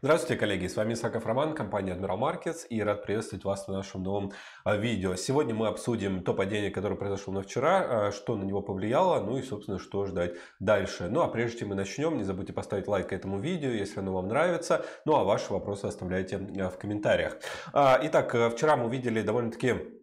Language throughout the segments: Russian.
Здравствуйте, коллеги! С вами Исаков Роман, компания Admiral Markets и рад приветствовать вас на нашем новом а, видео. Сегодня мы обсудим то падение, которое произошло на вчера, а, что на него повлияло, ну и, собственно, что ждать дальше. Ну а прежде чем мы начнем, не забудьте поставить лайк этому видео, если оно вам нравится, ну а ваши вопросы оставляйте а, в комментариях. Итак, э, вчера мы увидели довольно-таки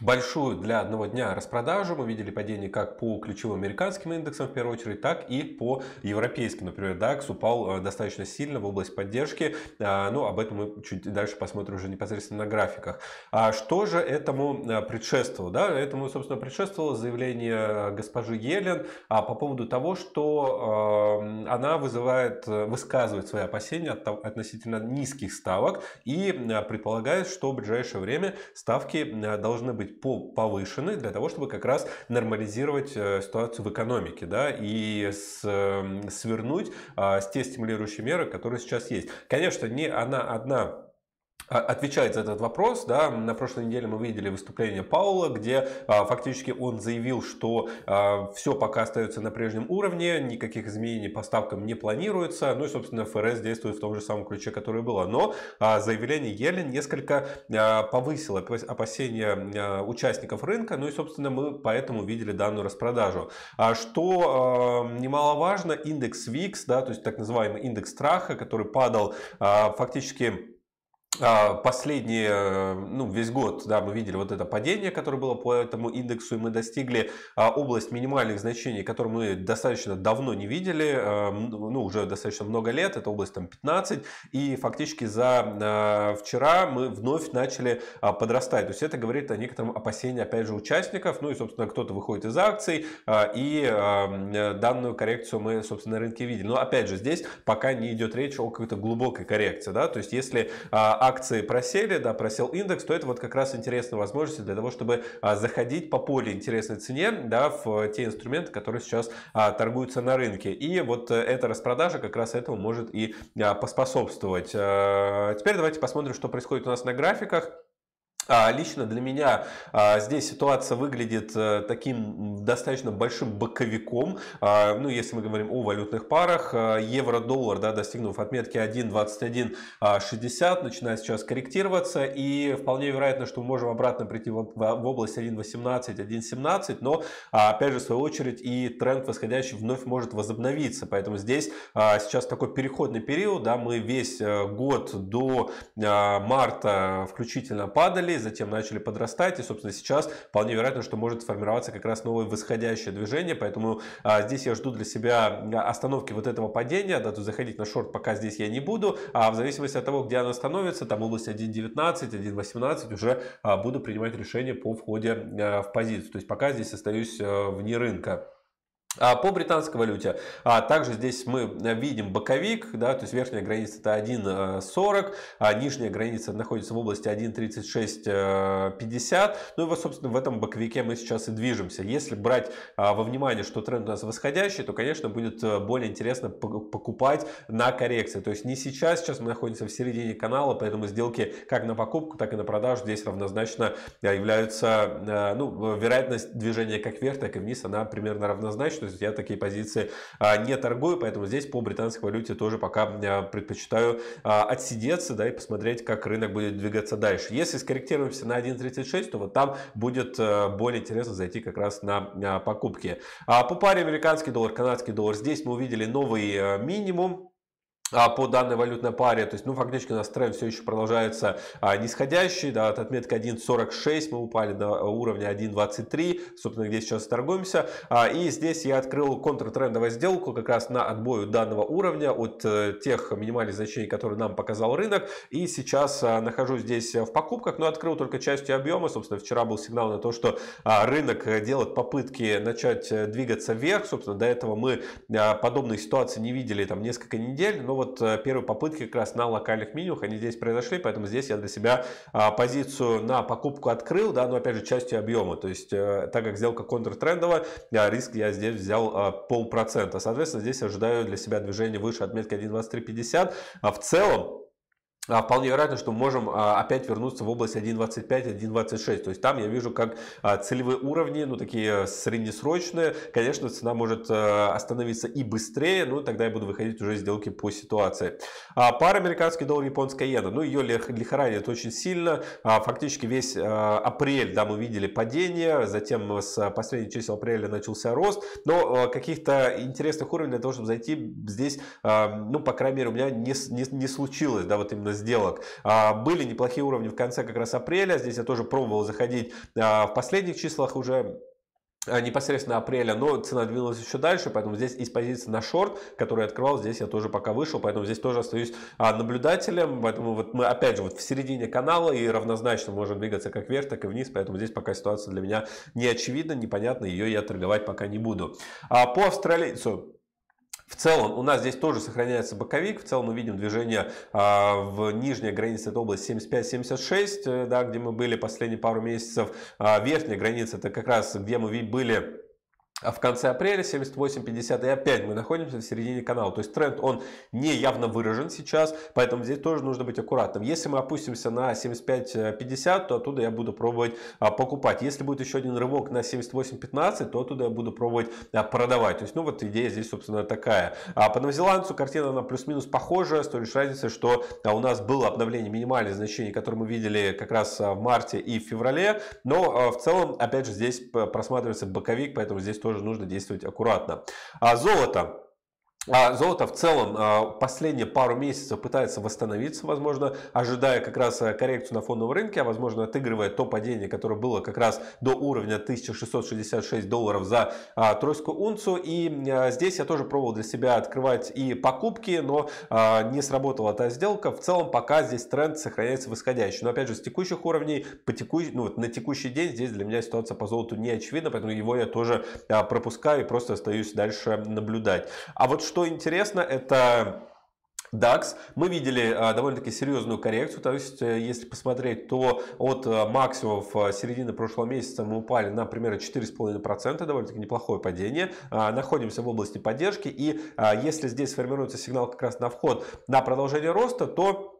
большую для одного дня распродажу. Мы видели падение как по ключевым американским индексам в первую очередь, так и по европейским. Например, DAX упал э, достаточно сильно в область поддержки. А, ну, об этом мы чуть дальше посмотрим уже непосредственно на графиках. А что же этому э, предшествовало? Да, этому, собственно, предшествовало заявление э, госпожи Елен а, по поводу того, что она вызывает, высказывает свои опасения относительно низких ставок и предполагает, что в ближайшее время ставки должны быть быть повышены для того, чтобы как раз нормализировать э, ситуацию в экономике да, и с, эм, свернуть а, с те стимулирующие меры, которые сейчас есть. Конечно, не она одна а, отвечает за этот вопрос. Да. На прошлой неделе мы видели выступление Паула, где а, фактически он заявил, что а, все пока остается на прежнем уровне, никаких изменений по ставкам не планируется. Ну и, собственно, ФРС действует в том же самом ключе, которое было. Но а, заявление Елен несколько а, повысило опасения а, участников рынка. Ну и, собственно, мы поэтому видели данную распродажу. Что немаловажно, индекс VIX, да, то есть так называемый индекс страха, который падал фактически а, последние, э, ну, весь год, да, мы видели вот это падение, которое было по этому индексу, и мы достигли а, область минимальных значений, которую мы достаточно давно не видели, э, ну, уже достаточно много лет, это область там 15, и фактически за э, вчера мы вновь начали а, подрастать. То есть это говорит о некотором опасении, опять же, участников, ну, и, собственно, кто-то выходит из акций, и данную коррекцию мы, собственно, на рынке видели. Но, опять же, здесь пока не идет речь о какой-то глубокой коррекции, да, то есть если акции просели, да, просел индекс, то это вот как раз интересная возможность для того, чтобы а, заходить по более интересной цене, да, в те инструменты, которые сейчас а, торгуются на рынке. И вот э, эта распродажа как раз этому может и а, поспособствовать. Э, теперь давайте посмотрим, что происходит у нас на графиках. А лично для меня а, здесь ситуация выглядит э, таким достаточно большим боковиком. А, ну, если мы говорим о валютных парах, евро-доллар, да, достигнув отметки 1.2160, начинает сейчас корректироваться. И вполне вероятно, что мы можем обратно прийти в, в, в область 1.18, 1.17. Но, опять же, в свою очередь, и тренд восходящий вновь может возобновиться. Поэтому здесь сейчас такой переходный период. Да, мы весь э, год до э, марта включительно падали затем начали подрастать, и, собственно, сейчас вполне вероятно, что может сформироваться как раз новое восходящее движение, поэтому а, здесь я жду для себя а, остановки вот этого падения, да, то заходить на шорт пока здесь я не буду, а в зависимости от того, где она становится, там область 1.19, 1.18, уже а, буду принимать решение по входе а, в позицию, то есть пока здесь остаюсь а, вне рынка. А, по британской валюте. А также здесь мы видим боковик, да, то есть верхняя граница это 1.40, а нижняя граница находится в области 1.3650. Ну и, вот собственно, в этом боковике мы сейчас и движемся. Если брать а, во внимание, что тренд у нас восходящий, то, конечно, будет э, более интересно покупать на коррекции. То есть не сейчас, сейчас мы находимся в середине канала, поэтому сделки как на покупку, так и на продажу здесь равнозначно э, являются, э, ну, вероятность движения как вверх, так и вниз, она примерно равнозначна есть я такие позиции а, не торгую, поэтому здесь по британской валюте тоже пока предпочитаю а, отсидеться, да, и посмотреть, как рынок будет двигаться дальше. Если скорректируемся на 1.36, то вот там будет э, более интересно зайти как раз на а, покупки. По паре американский доллар, канадский доллар, здесь мы увидели новый э, минимум, а, по данной валютной паре, то есть, ну, фактически у нас тренд все еще продолжается а, нисходящий, да, от отметки 1.46 мы упали до уровня 1.23, собственно, где сейчас торгуемся, а, и здесь я открыл контртрендовую сделку как раз на отбою данного уровня от э, тех минимальных значений, которые нам показал рынок, и сейчас а, нахожусь здесь в покупках, но открыл только частью объема, собственно, вчера был сигнал на то, что а, рынок делает попытки начать э, двигаться вверх, собственно, до этого мы а, подобных ситуаций не видели там несколько недель, но вот э, первые попытки как раз на локальных минимумах, они здесь произошли, поэтому здесь я для себя а, позицию на покупку открыл, да, но опять же частью объема, то есть э, так как сделка контртрендовая, риск я здесь взял а, полпроцента, соответственно здесь ожидаю для себя движение выше отметки 1.2350, а в целом а, вполне вероятно, что можем а, опять вернуться в область 1.25, 1.26. То есть там я вижу как а, целевые уровни, ну такие среднесрочные. Конечно, цена может остановиться и быстрее, но тогда я буду выходить уже сделки по ситуации. Пара американский доллар, японская иена. Ну ее лихорадит очень сильно. Фактически весь апрель, да, мы видели падение. Затем с последней чисел апреля начался рост. Но каких-то интересных уровней для того, чтобы зайти здесь, ну по крайней мере у меня не, не, не случилось, да, вот именно сделок. А, были неплохие уровни в конце как раз апреля. Здесь я тоже пробовал заходить а, в последних числах уже а, непосредственно апреля, но цена двинулась еще дальше, поэтому здесь из позиции на шорт, который я открывал, здесь я тоже пока вышел, поэтому здесь тоже остаюсь наблюдателем, поэтому вот мы опять же вот в середине канала и равнозначно можем двигаться как вверх, так и вниз, поэтому здесь пока ситуация для меня не очевидна, непонятна, ее я торговать пока не буду. А по австралийцу в целом у нас здесь тоже сохраняется боковик. В целом мы видим движение а, в нижней границе это область 75-76, э, да, где мы были последние пару месяцев. А, верхняя граница это как раз где мы были а в конце апреля 78.50 и опять мы находимся в середине канала. То есть тренд он не явно выражен сейчас, поэтому здесь тоже нужно быть аккуратным. Если мы опустимся на 75.50, то оттуда я буду пробовать а, покупать. Если будет еще один рывок на 78.15, то оттуда я буду пробовать а, продавать. То есть, ну вот идея здесь, собственно, такая. А по новозеландцу картина она плюс-минус похожая, с той лишь разницей, что а, у нас было обновление минимальных значений, которые мы видели как раз в марте и в феврале, но в целом, опять же, здесь просматривается боковик, поэтому здесь тоже тоже нужно действовать аккуратно. А золото. А Золото в целом а, последние пару месяцев пытается восстановиться, возможно, ожидая как раз э, коррекцию на фондовом рынке, а возможно отыгрывая то падение, которое было как раз до уровня 1666 долларов за а, тройскую унцию. И здесь я тоже пробовал для себя открывать и покупки, но не сработала та сделка. В целом пока здесь тренд сохраняется восходящий. Но опять же с текущих уровней по теку... ну, вот на текущий день здесь для меня ситуация по золоту не очевидна, поэтому его я тоже пропускаю и просто остаюсь дальше наблюдать. А вот что что интересно, это DAX. Мы видели а, довольно-таки серьезную коррекцию, то есть э, если посмотреть, то от а, максимумов середины прошлого месяца мы упали на примерно 4,5%, довольно-таки неплохое падение. Находимся в области поддержки и если здесь формируется сигнал как раз на вход на продолжение роста, то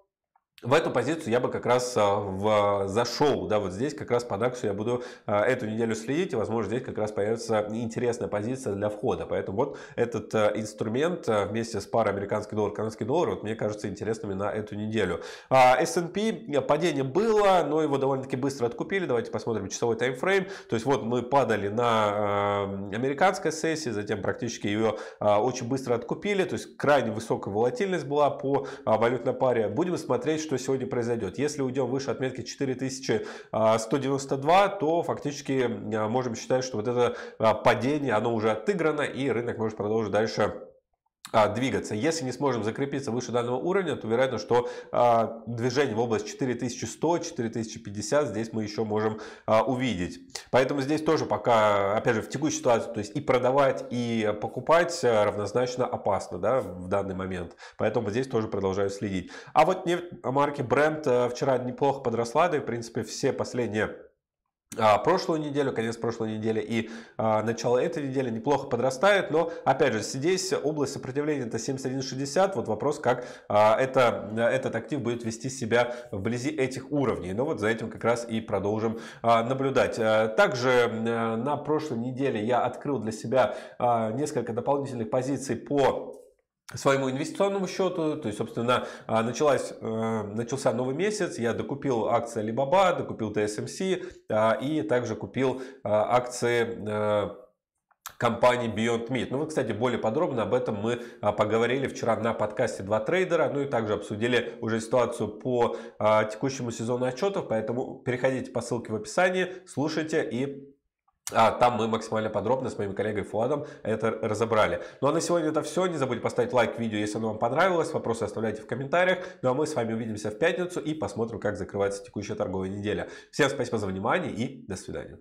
в эту позицию я бы как раз а, в, а, зашел, да, вот здесь как раз по DAX я буду а, эту неделю следить, и, возможно, здесь как раз появится интересная позиция для входа. Поэтому вот этот инструмент вместе с парой американский доллар, канадский доллар, вот мне кажется интересными на эту неделю. S&P падение было, но его довольно-таки быстро откупили. Давайте посмотрим часовой таймфрейм. То есть вот мы падали на американской сессии, затем практически ее очень быстро откупили, то есть крайне высокая волатильность была по валютной паре. Будем смотреть, что сегодня произойдет. Если уйдем выше отметки 4192, а, то фактически а, можем считать, что вот это а, падение, оно уже отыграно, и рынок может продолжить дальше а, двигаться. Если не сможем закрепиться выше данного уровня, то вероятно, что а, движение в область 4100-4050 здесь мы еще можем а, увидеть. Поэтому здесь тоже пока, опять же, в текущей ситуации, то есть и продавать, и покупать э, равнозначно опасно да, в данный момент. Поэтому здесь тоже продолжаю следить. А вот нефть марки Brent э, вчера неплохо подросла, да и в принципе все последние а, прошлую неделю, конец прошлой недели и а, начало этой недели неплохо подрастает, но опять же здесь область сопротивления это 71.60, вот вопрос, как а, это, этот актив будет вести себя вблизи этих уровней, но ну вот за этим как раз и продолжим а, наблюдать. А, также э, на прошлой неделе я открыл для себя а, несколько дополнительных позиций по своему инвестиционному счету, то есть, собственно, а, началась, э, начался новый месяц, я докупил акции Alibaba, докупил TSMC а, и также купил а, акции э, компании Beyond Meat. Ну вот, кстати, более подробно об этом мы поговорили вчера на подкасте «Два трейдера», ну и также обсудили уже ситуацию по текущему сезону отчетов, поэтому переходите по ссылке в описании, слушайте и а, там мы максимально подробно с моим коллегой Фуадом это разобрали. Ну а на сегодня это все. Не забудьте поставить лайк видео, если оно вам понравилось. Вопросы оставляйте в комментариях. Ну а мы с вами увидимся в пятницу и посмотрим, как закрывается текущая торговая неделя. Всем спасибо за внимание и до свидания.